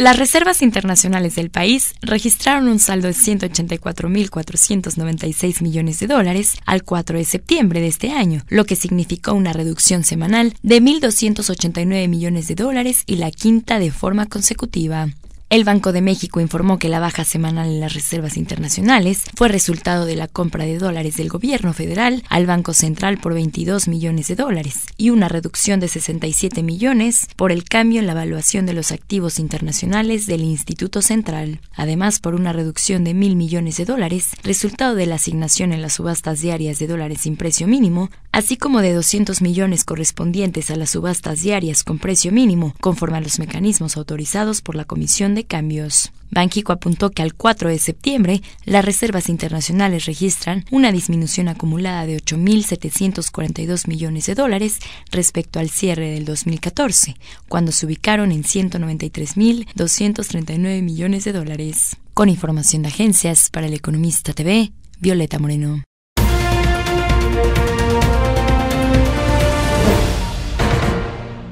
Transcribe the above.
Las reservas internacionales del país registraron un saldo de 184.496 millones de dólares al 4 de septiembre de este año, lo que significó una reducción semanal de 1.289 millones de dólares y la quinta de forma consecutiva. El Banco de México informó que la baja semanal en las reservas internacionales fue resultado de la compra de dólares del gobierno federal al Banco Central por 22 millones de dólares y una reducción de 67 millones por el cambio en la evaluación de los activos internacionales del Instituto Central, además por una reducción de mil millones de dólares resultado de la asignación en las subastas diarias de dólares sin precio mínimo, así como de 200 millones correspondientes a las subastas diarias con precio mínimo, conforme a los mecanismos autorizados por la Comisión de cambios. Banxico apuntó que al 4 de septiembre las reservas internacionales registran una disminución acumulada de 8.742 millones de dólares respecto al cierre del 2014, cuando se ubicaron en 193.239 millones de dólares. Con información de agencias para el Economista TV, Violeta Moreno.